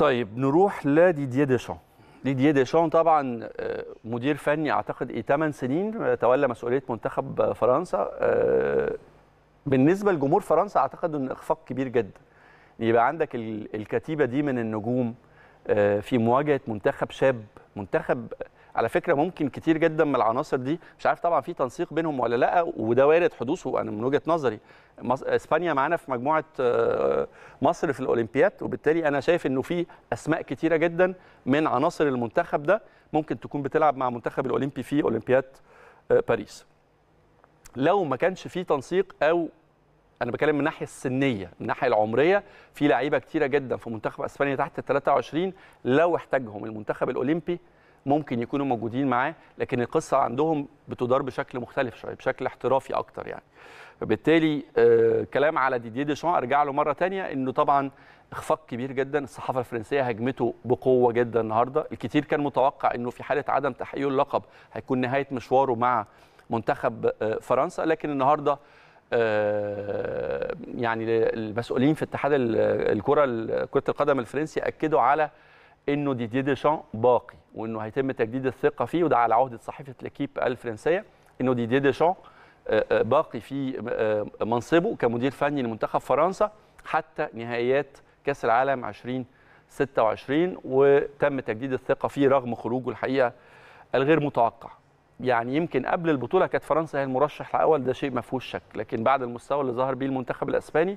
طيب نروح لديدييه ديشان ديدييه ديشان طبعا آه، مدير فني اعتقد ايه 8 سنين آه، تولى مسؤوليه منتخب فرنسا آه، بالنسبه لجمهور فرنسا اعتقد ان اخفاق كبير جدا يبقى عندك الكتيبه دي من النجوم في مواجهه منتخب شاب منتخب على فكره ممكن كتير جدا من العناصر دي مش عارف طبعا في تنسيق بينهم ولا لا وده وارد حدوثه انا من وجهه نظري اسبانيا معانا في مجموعه آه، مصر في الاولمبياد وبالتالي انا شايف انه في اسماء كتيره جدا من عناصر المنتخب ده ممكن تكون بتلعب مع منتخب الاولمبي في اولمبياد آه، باريس لو ما كانش في تنسيق او انا بكلم من الناحيه السنيه من الناحيه العمريه في لعيبه كتيره جدا في منتخب اسبانيا تحت ال 23 لو احتاجهم المنتخب الاولمبي ممكن يكونوا موجودين معاه لكن القصه عندهم بتدار بشكل مختلف شويه بشكل احترافي اكتر يعني فبالتالي آه، كلام على ديدي ديشان ارجع له مره ثانيه انه طبعا اخفاق كبير جدا الصحافه الفرنسيه هاجمته بقوه جدا النهارده الكثير كان متوقع انه في حاله عدم تحقيق اللقب هيكون نهايه مشواره مع منتخب آه، فرنسا لكن النهارده آه، يعني المسؤولين في اتحاد الكره كره القدم الفرنسي اكدوا على انه دي ديشان باقي وانه هيتم تجديد الثقه فيه وده على عهده صحيفه ليكيب الفرنسيه انه دي ديشان آه، آه، باقي في آه، منصبه كمدير فني لمنتخب فرنسا حتى نهائيات كاس العالم 2026 وتم تجديد الثقه فيه رغم خروجه الحقيقه الغير متوقع يعني يمكن قبل البطوله كانت فرنسا هي المرشح الاول ده شيء ما فيهوش شك لكن بعد المستوى اللي ظهر بيه المنتخب الاسباني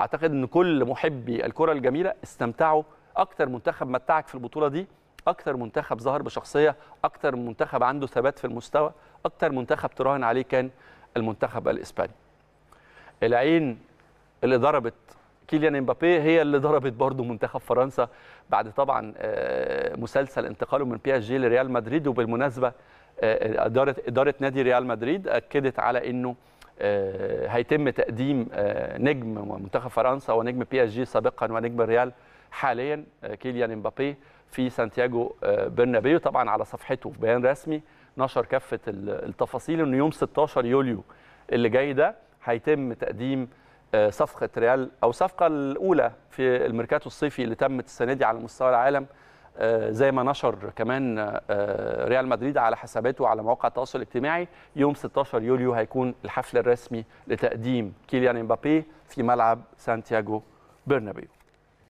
اعتقد ان كل محبي الكره الجميله استمتعوا اكتر منتخب متعك في البطوله دي اكتر منتخب ظهر بشخصيه اكتر منتخب عنده ثبات في المستوى اكتر منتخب تراهن عليه كان المنتخب الاسباني العين اللي ضربت كيليان امبابي هي اللي ضربت برضه منتخب فرنسا بعد طبعا آه، مسلسل انتقاله من بي اس جي لريال مدريد وبالمناسبه آه، اداره اداره نادي ريال مدريد اكدت على انه آه، هيتم تقديم نجم منتخب فرنسا ونجم بي اس جي سابقا ونجم ريال حاليا آه، كيليان امبابي في سانتياغو آه، برنابيو طبعا على صفحته في بيان رسمي نشر كافه التفاصيل انه يوم 16 يوليو اللي جاي ده هيتم تقديم آه، صفقه ريال او الصفقه الاولى في الميركاتو الصيفي اللي تمت السنه دي على مستوى العالم زي ما نشر كمان ريال مدريد على حساباته على مواقع التواصل الاجتماعي يوم 16 يوليو هيكون الحفل الرسمي لتقديم كيليان امبابي في ملعب سانتياغو برنابيو